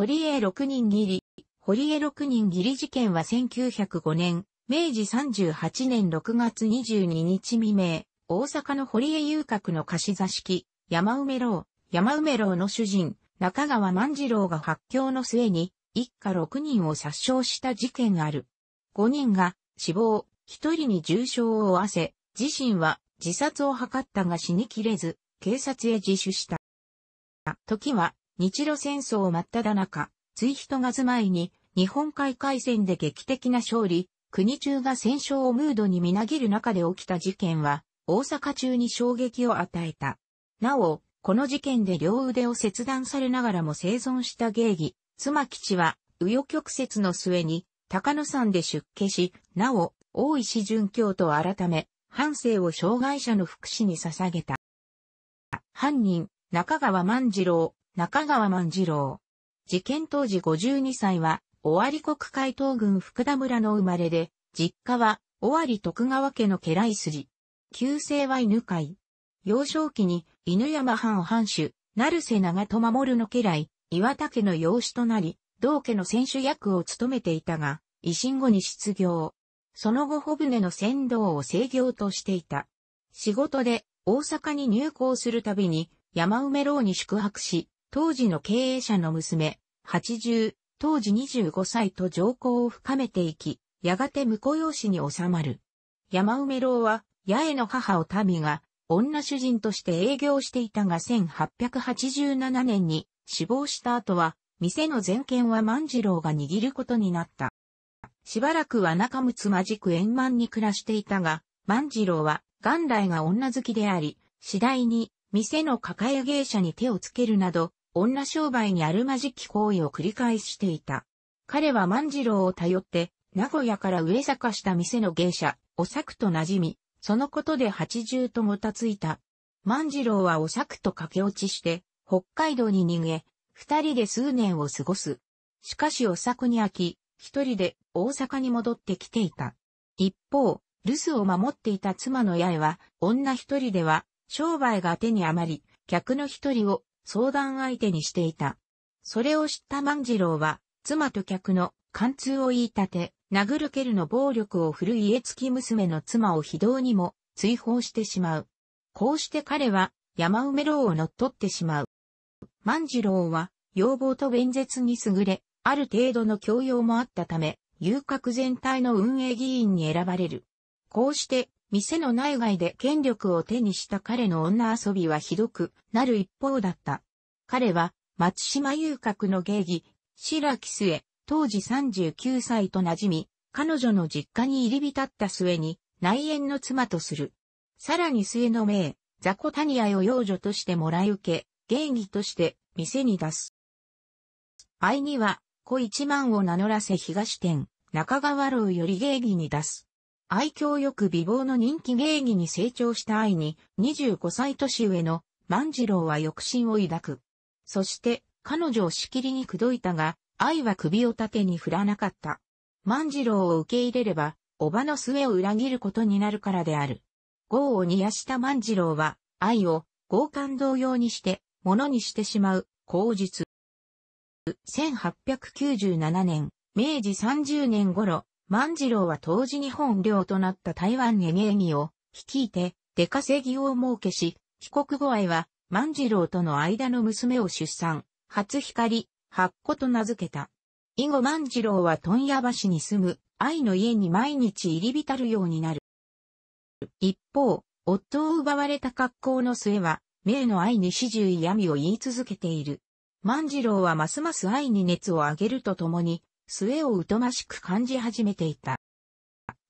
堀江六人切り。堀江六人切り事件は1905年、明治38年6月22日未明、大阪の堀江遊郭の貸し座敷、山梅楼、山梅楼の主人、中川万次郎が発狂の末に、一家6人を殺傷した事件がある。5人が死亡、1人に重傷を負わせ、自身は自殺を図ったが死にきれず、警察へ自首した。時は日露戦争真っ只中、追人が住まいに、日本海海戦で劇的な勝利、国中が戦勝をムードにみなぎる中で起きた事件は、大阪中に衝撃を与えた。なお、この事件で両腕を切断されながらも生存した芸妓、妻吉は、右翼曲折の末に、高野山で出家し、なお、大石淳教と改め、半生を障害者の福祉に捧げた。犯人、中川万次郎、中川万次郎。事件当時52歳は、尾張国海東軍福田村の生まれで、実家は、尾張徳川家の家来筋。旧姓は犬飼。幼少期に、犬山藩藩主、成瀬長戸守の家来、岩田家の養子となり、同家の選手役を務めていたが、維新後に失業。その後、小船の船頭を制御としていた。仕事で、大阪に入港するたびに、山梅楼に宿泊し、当時の経営者の娘、80、当時25歳と情交を深めていき、やがて婿養子に収まる。山梅郎は、八重の母を民が、女主人として営業していたが1887年に死亡した後は、店の全権は万次郎が握ることになった。しばらくは仲睦まじく円満に暮らしていたが、万次郎は元来が女好きであり、次第に店の抱え芸者に手をつけるなど、女商売にあるまじき行為を繰り返していた。彼は万次郎を頼って、名古屋から上坂した店の芸者、お作と馴染み、そのことで八重ともたついた。万次郎はお作と駆け落ちして、北海道に逃げ、二人で数年を過ごす。しかしお作に飽き、一人で大阪に戻ってきていた。一方、留守を守っていた妻の八重は、女一人では、商売が手に余り、客の一人を相談相手にしていた。それを知った万次郎は、妻と客の貫通を言い立て、殴る蹴るの暴力を振る家付き娘の妻を非道にも追放してしまう。こうして彼は山梅楼を乗っ取ってしまう。万次郎は要望と弁舌に優れ、ある程度の教養もあったため、遊郭全体の運営議員に選ばれる。こうして店の内外で権力を手にした彼の女遊びはひどくなる一方だった。彼は、松島遊郭の芸妓、白木末、当時39歳と馴染み、彼女の実家に入り浸った末に、内縁の妻とする。さらに末の名、ザコタニアを養女としてもらい受け、芸妓として店に出す。愛には、子一万を名乗らせ東店、中川楼より芸妓に出す。愛嬌よく美貌の人気芸妓に成長した愛に、25歳年上の万次郎は欲心を抱く。そして、彼女をしきりに口説いたが、愛は首を縦に振らなかった。万次郎を受け入れれば、おばの末を裏切ることになるからである。豪を煮やした万次郎は、愛を豪感同様にして、ものにしてしまう、口実。1897年、明治30年頃、万次郎は当時日本領となった台湾へ名義を率いて出稼ぎを設けし、帰国後愛は万次郎との間の娘を出産、初光、八子と名付けた。以後万次郎は問屋橋に住む愛の家に毎日入り浸るようになる。一方、夫を奪われた格好の末は、名の愛に始終嫌味を言い続けている。万次郎はますます愛に熱を上げるとともに、末を疎ましく感じ始めていた。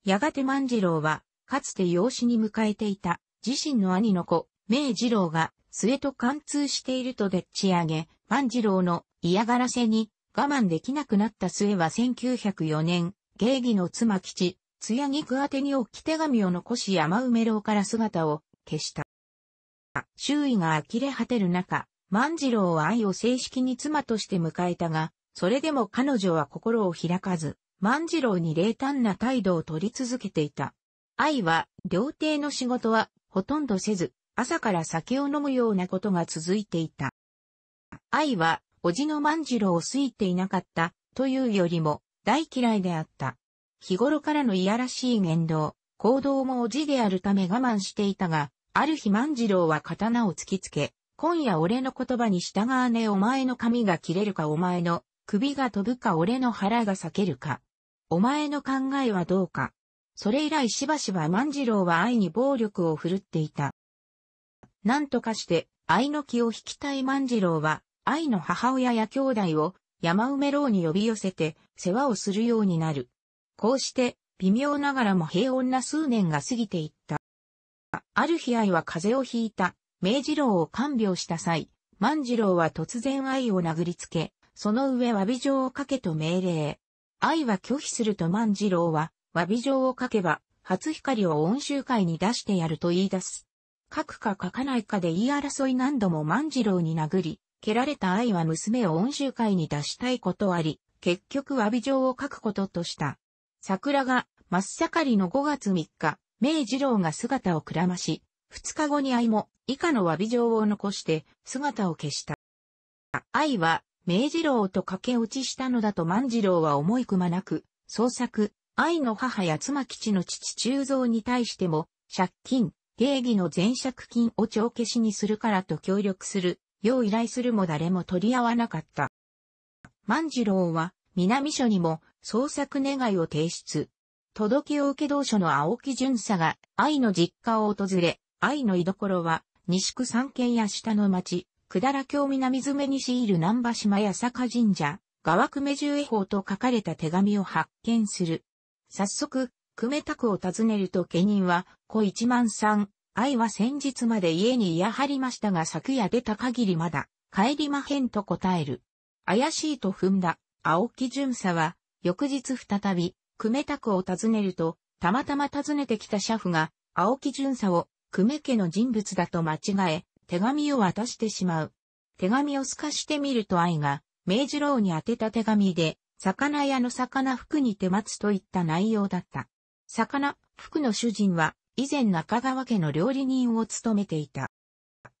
やがて万次郎は、かつて養子に迎えていた、自身の兄の子、明次郎が、末と貫通しているとでっち上げ、万次郎の嫌がらせに我慢できなくなった末は1904年、芸妓の妻吉、艶屋菊宛てに置き手紙を残し山梅楼から姿を消した。周囲が呆れ果てる中、万次郎は愛を正式に妻として迎えたが、それでも彼女は心を開かず、万次郎に冷淡な態度を取り続けていた。愛は、料亭の仕事は、ほとんどせず、朝から酒を飲むようなことが続いていた。愛は、おじの万次郎を好いていなかった、というよりも、大嫌いであった。日頃からのいやらしい言動、行動もおじであるため我慢していたが、ある日万次郎は刀を突きつけ、今夜俺の言葉に従わねえお前の髪が切れるかお前の首が飛ぶか俺の腹が裂けるか。お前の考えはどうか。それ以来しばしば万次郎は愛に暴力を振るっていた。何とかして愛の気を引きたい万次郎は愛の母親や兄弟を山梅楼に呼び寄せて世話をするようになる。こうして微妙ながらも平穏な数年が過ぎていった。ある日愛は風邪をひいた明治郎を看病した際、万次郎は突然愛を殴りつけ、その上詫び状を書けと命令。愛は拒否すると万次郎は、詫び状を書けば、初光を音集会に出してやると言い出す。書くか書かないかで言い争い何度も万次郎に殴り、蹴られた愛は娘を音集会に出したいことあり、結局詫び状を書くこととした。桜が、真っ盛りの5月3日、明次郎が姿をくらまし、2日後に愛も以下の詫び状を残して姿を消した。愛は明治郎と駆け落ちしたのだと万次郎は思いくまなく、創作、愛の母や妻吉の父中蔵に対しても、借金、芸儀の前借金を帳消しにするからと協力する、よう依頼するも誰も取り合わなかった。万次郎は、南署にも、創作願いを提出。届けを受け同署の青木巡査が、愛の実家を訪れ、愛の居所は、西区三軒や下の町、下良京南詰に強いる南波島八坂神社、川久米十恵法と書かれた手紙を発見する。早速、久米宅を訪ねると家人は、子一万三、愛は先日まで家に居やはりましたが昨夜出た限りまだ、帰りまへんと答える。怪しいと踏んだ、青木巡査は、翌日再び、久米宅を訪ねると、たまたま訪ねてきた車夫が、青木巡査を、久米家の人物だと間違え、手紙を渡してしまう。手紙を透かしてみると愛が、明治郎に宛てた手紙で、魚屋の魚服に手待つといった内容だった。魚服の主人は、以前中川家の料理人を務めていた。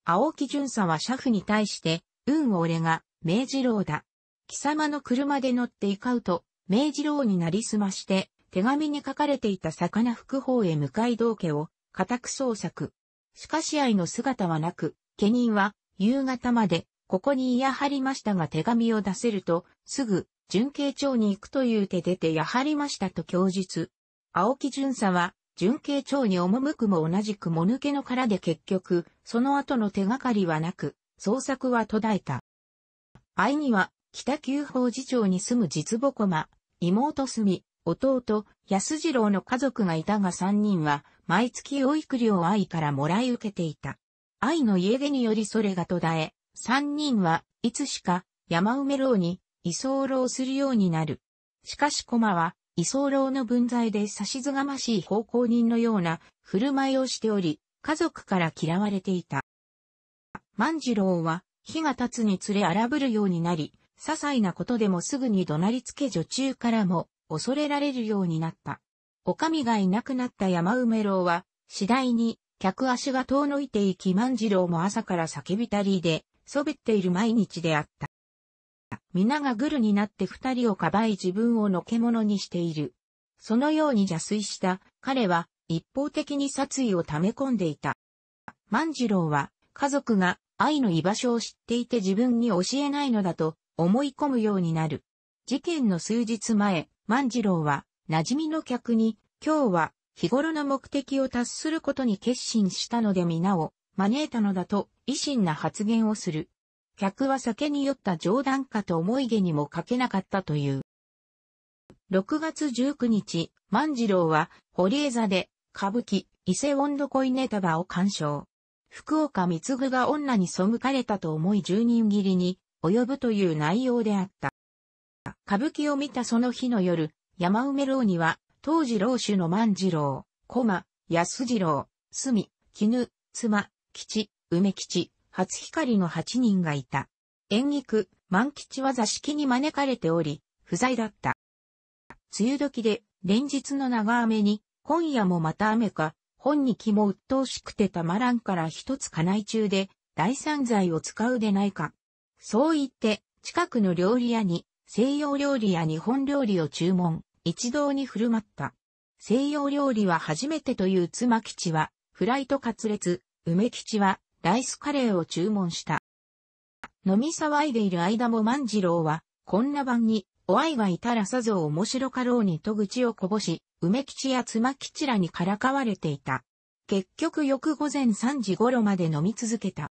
青木淳さんは車夫に対して、運を俺が、明治郎だ。貴様の車で乗って行かうと、明治郎になりすまして、手紙に書かれていた魚服報へ向かい道家を、家宅捜索。しかし愛の姿はなく、家人は、夕方まで、ここに居やはりましたが手紙を出せると、すぐ、準慶町に行くという手出てやはりましたと供述。青木巡査は、準慶町に赴くも同じくもぬけの殻で結局、その後の手がかりはなく、捜索は途絶えた。愛には、北九宝寺町に住む実母駒、妹住み、弟、安次郎の家族がいたが三人は、毎月お料を愛からもらい受けていた。愛の家出によりそれが途絶え、三人はいつしか山埋め牢に居候するようになる。しかし駒は居候の分際で差しずがましい奉公人のような振る舞いをしており、家族から嫌われていた。万次郎は日が経つにつれ荒ぶるようになり、些細なことでもすぐに怒鳴りつけ女中からも恐れられるようになった。おみがいなくなった山梅郎は、次第に、客足が遠のいていき万次郎も朝から叫びたりで、そべっている毎日であった。皆がグルになって二人をかばい自分をのけ者にしている。そのように邪推した彼は一方的に殺意を溜め込んでいた。万次郎は家族が愛の居場所を知っていて自分に教えないのだと思い込むようになる。事件の数日前、万次郎は馴染みの客に、今日は日頃の目的を達することに決心したので皆を招いたのだと、維新な発言をする。客は酒に酔った冗談かと思いげにもかけなかったという。6月19日、万次郎は、堀江座で、歌舞伎、伊勢音頭恋ネタバを鑑賞。福岡光具が女に背かれたと思い10人切りに及ぶという内容であった。歌舞伎を見たその日の夜、山梅楼には、当時老主の万次郎、駒、安次郎、隅、絹、妻、吉、梅吉、初光の八人がいた。演劇、万吉は座敷に招かれており、不在だった。梅雨時で、連日の長雨に、今夜もまた雨か、本に気も鬱陶しくてたまらんから一つ家内中で、大散財を使うでないか。そう言って、近くの料理屋に、西洋料理や日本料理を注文。一堂に振る舞った。西洋料理は初めてという妻吉は、フライトカツレツ、梅吉は、ライスカレーを注文した。飲み騒いでいる間も万次郎は、こんな晩に、お愛がたらさぞ面白かろうにと愚痴をこぼし、梅吉や妻吉らにからかわれていた。結局翌午前3時頃まで飲み続けた。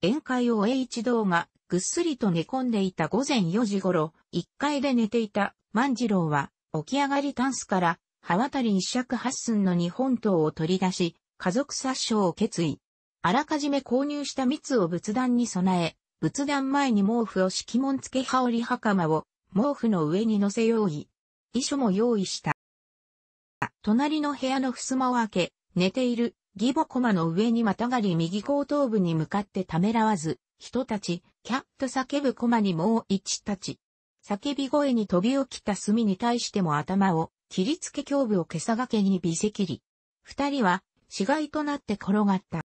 宴会を終え一同がぐっすりと寝込んでいた午前4時頃、1階で寝ていた万次郎は起き上がりタンスから、刃渡り一尺八寸の日本刀を取り出し、家族殺傷を決意。あらかじめ購入した蜜を仏壇に備え、仏壇前に毛布を敷物。付け羽織袴を毛布の上に乗せ用意。遺書も用意した。隣の部屋の襖を開け、寝ている義母駒の上にまたがり右後頭部に向かってためらわず、人たち、キャッと叫ぶ駒にもう一立ち。叫び声に飛び起きた墨に対しても頭を、切りつけ胸部を袈裟がけに微せきり、二人は死骸となって転がった。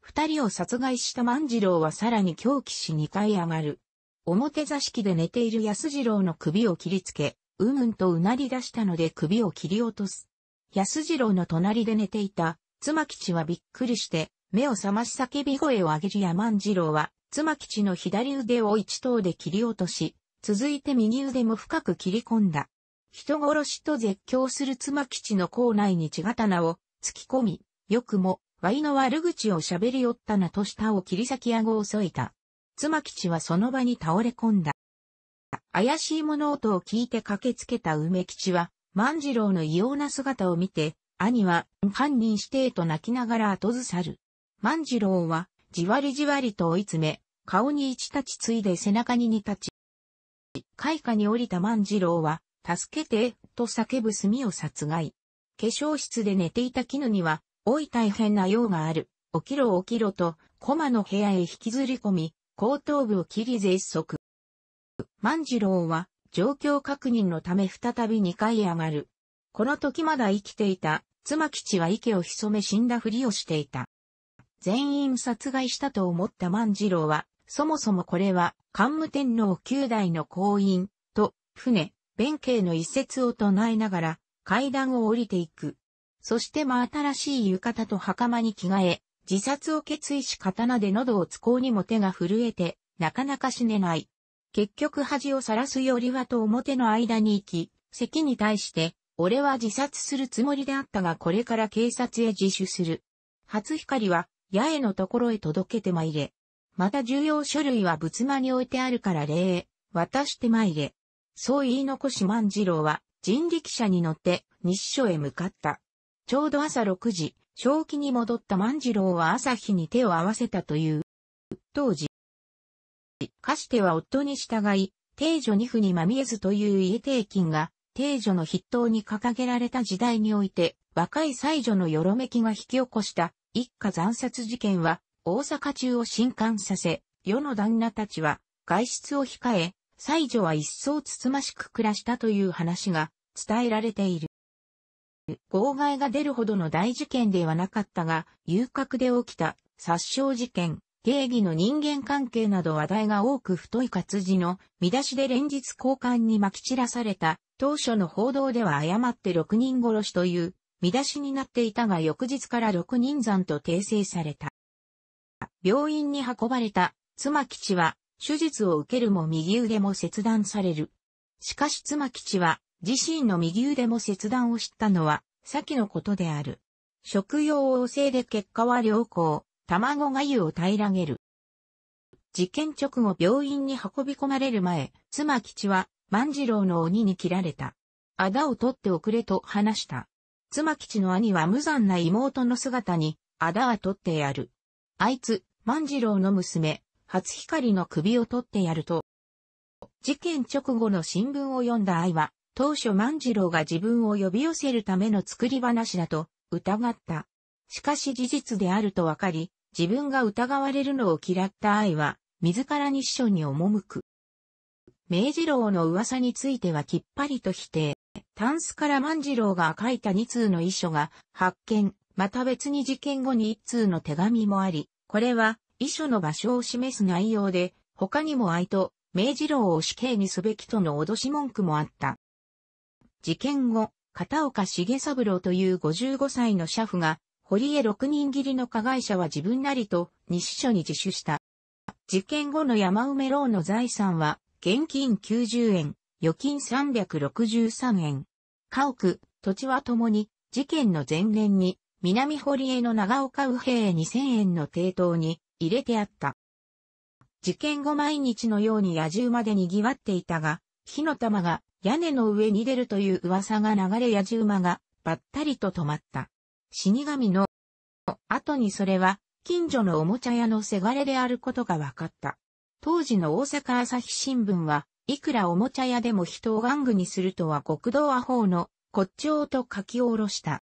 二人を殺害した万次郎はさらに狂気し二階上がる。表座敷で寝ている安次郎の首を切りつけ、うんうんとうなり出したので首を切り落とす。安次郎の隣で寝ていた、妻吉はびっくりして、目を覚まし叫び声を上げるや万次郎は、妻吉の左腕を一刀で切り落とし、続いて右腕も深く切り込んだ。人殺しと絶叫する妻吉の校内に血刀を突き込み、よくも、ワイの悪口を喋り寄ったなと舌を切り裂き顎を添えた。妻吉はその場に倒れ込んだ。怪しい物音を聞いて駆けつけた梅吉は、万次郎の異様な姿を見て、兄は、犯人指定と泣きながら後ずさる。万次郎は、じわりじわりと追い詰め、顔に一立ちついで背中に二立ち、開花に降りた万次郎は、助けて、と叫ぶ炭を殺害。化粧室で寝ていた絹には、おい大変な用がある。起きろ起きろと、駒の部屋へ引きずり込み、後頭部を切り絶足。万次郎は、状況確認のため再び2階へ上がる。この時まだ生きていた、妻吉は池を潜め死んだふりをしていた。全員殺害したと思った万次郎は、そもそもこれは、桓武天皇九代の行員と、船、弁慶の一節を唱えながら、階段を降りていく。そして真新しい浴衣と袴に着替え、自殺を決意し刀で喉を突こうにも手が震えて、なかなか死ねない。結局恥をさらすよりはと表の間に行き、咳に対して、俺は自殺するつもりであったがこれから警察へ自首する。初光は、八重のところへ届けてまいれ。また重要書類は仏間に置いてあるから礼渡して参れ。そう言い残し万次郎は人力車に乗って西署へ向かった。ちょうど朝6時、正気に戻った万次郎は朝日に手を合わせたという。当時、かしては夫に従い、定女二夫にまみえずという家定金が、定女の筆頭に掲げられた時代において、若い妻女のよろめきが引き起こした一家残殺事件は、大阪中を震撼させ、世の旦那たちは外出を控え、妻女は一層つつましく暮らしたという話が伝えられている。号外が出るほどの大事件ではなかったが、遊郭で起きた殺傷事件、芸義の人間関係など話題が多く太い活字の見出しで連日交換に撒き散らされた、当初の報道では誤って6人殺しという見出しになっていたが翌日から6人残と訂正された。病院に運ばれた妻吉は手術を受けるも右腕も切断される。しかし妻吉は自身の右腕も切断を知ったのは先のことである。食用旺盛で結果は良好、卵がゆを平らげる。事件直後病院に運び込まれる前、妻吉は万次郎の鬼に切られた。あだを取っておくれと話した。妻吉の兄は無残な妹の姿に、あだは取ってやる。あいつ、万次郎の娘、初光の首を取ってやると。事件直後の新聞を読んだ愛は、当初万次郎が自分を呼び寄せるための作り話だと疑った。しかし事実であるとわかり、自分が疑われるのを嫌った愛は、自らに秘書に赴く。明治郎の噂についてはきっぱりと否定。タンスから万次郎が書いた二通の遺書が発見、また別に事件後に一通の手紙もあり、これは、遺書の場所を示す内容で、他にも愛と、明治郎を死刑にすべきとの脅し文句もあった。事件後、片岡重三郎という55歳の社夫が、堀江六人切りの加害者は自分なりと西署に自首した。事件後の山梅郎の財産は、現金90円、預金363円。家屋、土地は共に、事件の前年に南堀江の長岡右平2000円の抵当に入れてあった。事件後毎日のように野獣まで賑わっていたが、火の玉が屋根の上に出るという噂が流れ野獣馬がばったりと止まった。死神の後にそれは近所のおもちゃ屋のせがれであることが分かった。当時の大阪朝日新聞は、いくらおもちゃ屋でも人を玩具にするとは極道アホの骨頂と書き下ろした。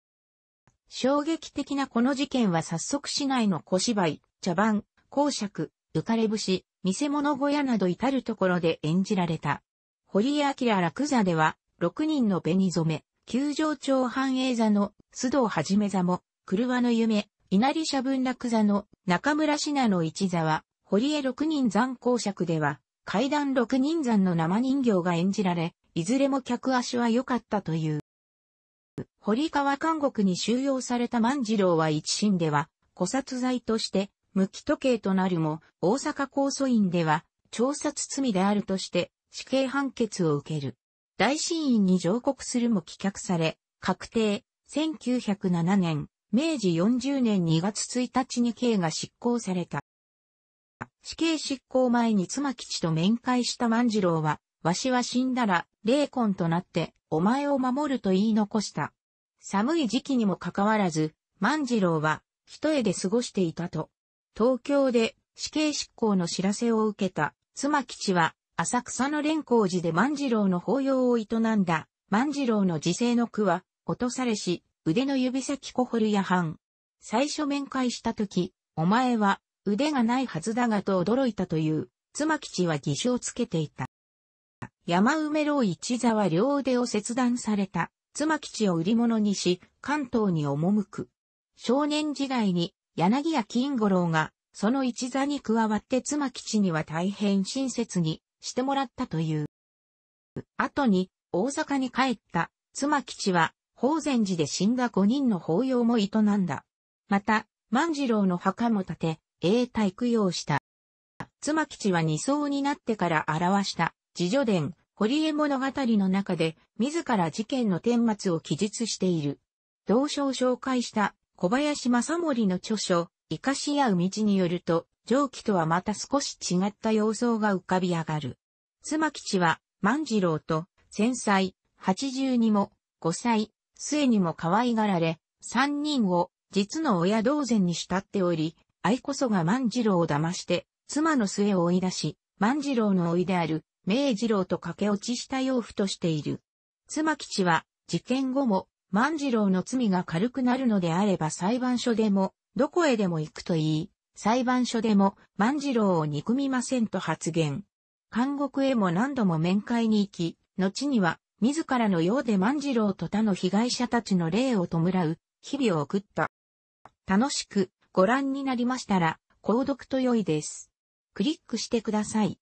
衝撃的なこの事件は早速市内の小芝居、茶番、公爵、浮かれ節、見せ物小屋など至るところで演じられた。堀江明楽座では、6人の紅染め、球場長繁栄座の須藤はじめ座も、車の夢、稲荷社文楽座の中村品の一座は、堀江6人山公爵では、階段6人山の生人形が演じられ、いずれも客足は良かったという。堀川監獄に収容された万次郎は一審では、古殺罪として、無期時計となるも、大阪高訴院では、調殺罪であるとして、死刑判決を受ける。大審院に上告するも棄却され、確定、1907年、明治40年2月1日に刑が執行された。死刑執行前に妻吉と面会した万次郎は、わしは死んだら、霊魂となって、お前を守ると言い残した。寒い時期にもかかわらず、万次郎は一重で過ごしていたと。東京で死刑執行の知らせを受けた妻吉は浅草の蓮光寺で万次郎の法要を営んだ万次郎の自世の句は落とされし腕の指先こほるや半。最初面会した時、お前は腕がないはずだがと驚いたという妻吉は義手をつけていた。山梅郎一座は両腕を切断された妻吉を売り物にし、関東に赴く。少年時代に柳家金五郎が、その一座に加わって妻吉には大変親切にしてもらったという。後に大阪に帰った妻吉は、法善寺で死んだ五人の法要も営んだ。また、万次郎の墓も建て、永代供養した。妻吉は二層になってから表した、自助伝、堀江物語の中で自ら事件の顛末を記述している。同書を紹介した小林正森の著書、生かし合う道によると、上記とはまた少し違った様相が浮かび上がる。妻吉は万次郎と千歳、八十にも、五歳、末にも可愛がられ、三人を実の親同然に慕っており、愛こそが万次郎を騙して、妻の末を追い出し、万次郎の老いである明次郎と駆け落ちした養父としている。妻吉は、事件後も、万次郎の罪が軽くなるのであれば裁判所でも、どこへでも行くといい、裁判所でも万次郎を憎みませんと発言。監獄へも何度も面会に行き、後には自らのようで万次郎と他の被害者たちの霊を弔う日々を送った。楽しくご覧になりましたら、購読と良いです。クリックしてください。